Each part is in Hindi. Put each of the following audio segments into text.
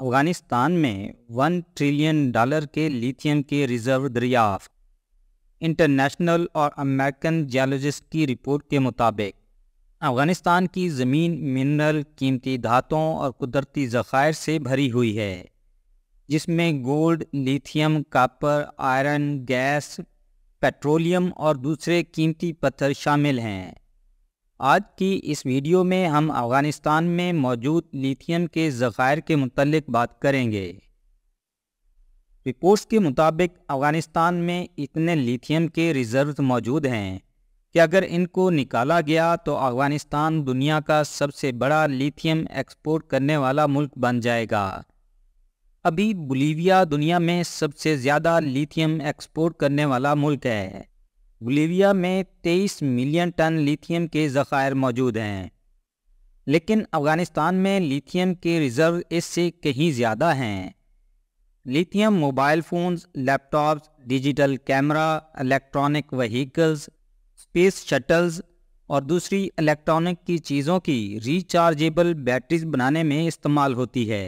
अफगानिस्तान में वन ट्रिलियन डॉलर के लिथियम के रिजर्व दरियाफ्त इंटरनेशनल और अमेरिकन जियोलॉजिस्ट की रिपोर्ट के मुताबिक अफगानिस्तान की ज़मीन मिनरल कीमती धातों और कुदरती ज़ख़ायर से भरी हुई है जिसमें gold lithium copper iron gas petroleum और दूसरे कीमती पत्थर शामिल हैं आज की इस वीडियो में हम अफ़गानिस्तान में मौजूद लिथियम के ज़ख़ायर के मतलब बात करेंगे रिपोर्ट्स के मुताबिक अफ़गानिस्तान में इतने लिथियम के रिज़र्व मौजूद हैं कि अगर इनको निकाला गया तो अफ़गानिस्तान दुनिया का सबसे बड़ा लिथियम एक्सपोर्ट करने वाला मुल्क बन जाएगा अभी बुलीविया दुनिया में सबसे ज़्यादा लिथियम एक्सपोर्ट करने वाला मुल्क है बोलीविया में 23 मिलियन टन लिथियम के ज़खायर मौजूद हैं लेकिन अफ़गानिस्तान में लिथियम के रिज़र्व इससे कहीं ज़्यादा हैं lithium mobile phones laptops digital camera electronic vehicles space shuttles और दूसरी इलेक्ट्रॉनिक की चीज़ों की रिचार्जेबल बैटरीज बनाने में इस्तेमाल होती है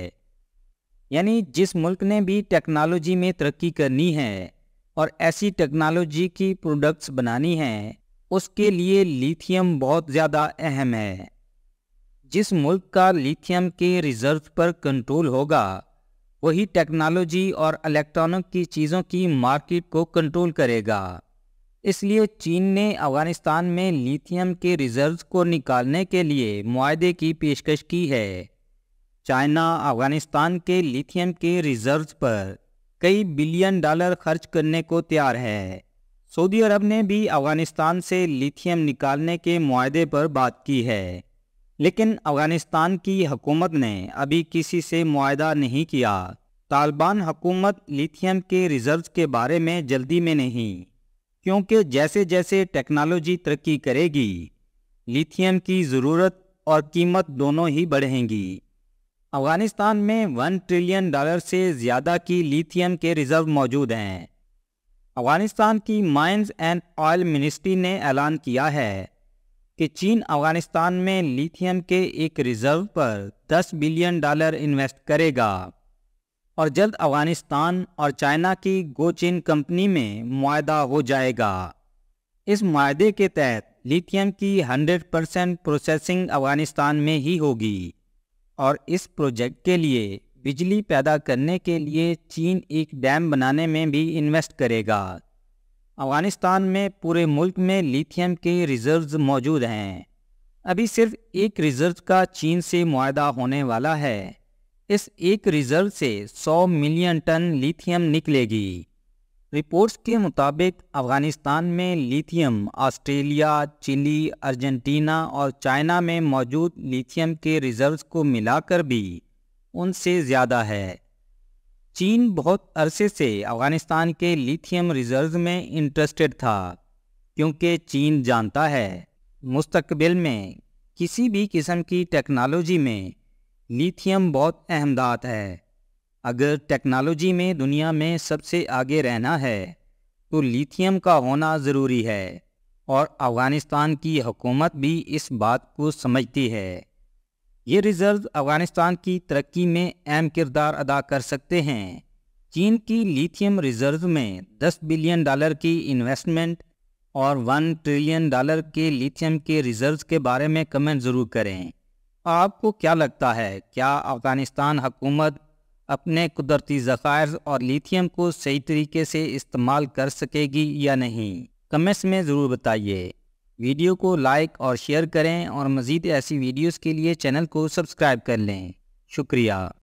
यानी जिस मुल्क ने भी टेक्नोलॉजी में तरक्की करनी है और ऐसी टेक्नोलॉजी की प्रोडक्ट्स बनानी हैं उसके लिए लिथियम बहुत ज़्यादा अहम है जिस मुल्क का लिथियम के रिजर्व पर कंट्रोल होगा वही टेक्नोलॉजी और इलेक्ट्रॉनिक की चीज़ों की मार्केट को कंट्रोल करेगा इसलिए चीन ने अफगानिस्तान में लिथियम के रिजर्व को निकालने के लिए मुआदे की पेशकश की है चाइना अफगानिस्तान के लिथियम के रिजर्व पर कई बिलियन डॉलर खर्च करने को तैयार है सऊदी अरब ने भी अफगानिस्तान से लिथियम निकालने के माहदे पर बात की है लेकिन अफगानिस्तान की हकूमत ने अभी किसी से मुआदा नहीं किया तालिबान हुकूमत लिथियम के रिजर्व के बारे में जल्दी में नहीं क्योंकि जैसे जैसे टेक्नोलॉजी तरक्की करेगी लिथियम की ज़रूरत और कीमत दोनों ही बढ़ेंगी अफगानिस्तान में वन ट्रिलियन डॉलर से ज़्यादा की लिथियम के रिजर्व मौजूद हैं अफगानिस्तान की माइंस एंड ऑयल मिनिस्ट्री ने ऐलान किया है कि चीन अफगानिस्तान में लिथियम के एक रिजर्व पर 10 बिलियन डॉलर इन्वेस्ट करेगा और जल्द अफगानिस्तान और चाइना की गोचिन कंपनी में मुआदा हो जाएगा इस माहे के तहत लिथियम की 100 परसेंट प्रोसेसिंग अफगानिस्तान में ही होगी और इस प्रोजेक्ट के लिए बिजली पैदा करने के लिए चीन एक डैम बनाने में भी इन्वेस्ट करेगा अफगानिस्तान में पूरे मुल्क में लिथियम के रिजर्व्स मौजूद हैं अभी सिर्फ एक रिजर्व का चीन से मुआदा होने वाला है इस एक रिजर्व से 100 मिलियन टन लिथियम निकलेगी रिपोर्ट्स के मुताबिक अफगानिस्तान में लिथियम ऑस्ट्रेलिया चिली अर्जेंटीना और चाइना में मौजूद लिथियम के रिजर्व्स को मिलाकर भी उनसे ज़्यादा है चीन बहुत अरसे से अफगानिस्तान के लिथियम रिजर्व में इंटरेस्टेड था क्योंकि चीन जानता है मुस्तकबिल में किसी भी किस्म की टेक्नोलॉजी में लिथियम बहुत अहमदात है अगर टेक्नोलॉजी में दुनिया में सबसे आगे रहना है तो लिथियम का होना ज़रूरी है और अफ़गानिस्तान की हुकूमत भी इस बात को समझती है ये रिज़र्व अफ़गानिस्तान की तरक्की में अहम किरदार अदा कर सकते हैं चीन की लिथियम रिज़र्व में 10 बिलियन डॉलर की इन्वेस्टमेंट और 1 ट्रिलियन डॉलर के लिथियम के रिज़र्व के बारे में कमेंट ज़रूर करें आपको क्या लगता है क्या अफ़गानिस्तान हुकूमत अपने कुदरती ज़ख़ायर और लिथियम को सही तरीके से इस्तेमाल कर सकेगी या नहीं कमेंट्स में ज़रूर बताइए वीडियो को लाइक और शेयर करें और मज़ीद ऐसी वीडियोस के लिए चैनल को सब्सक्राइब कर लें शुक्रिया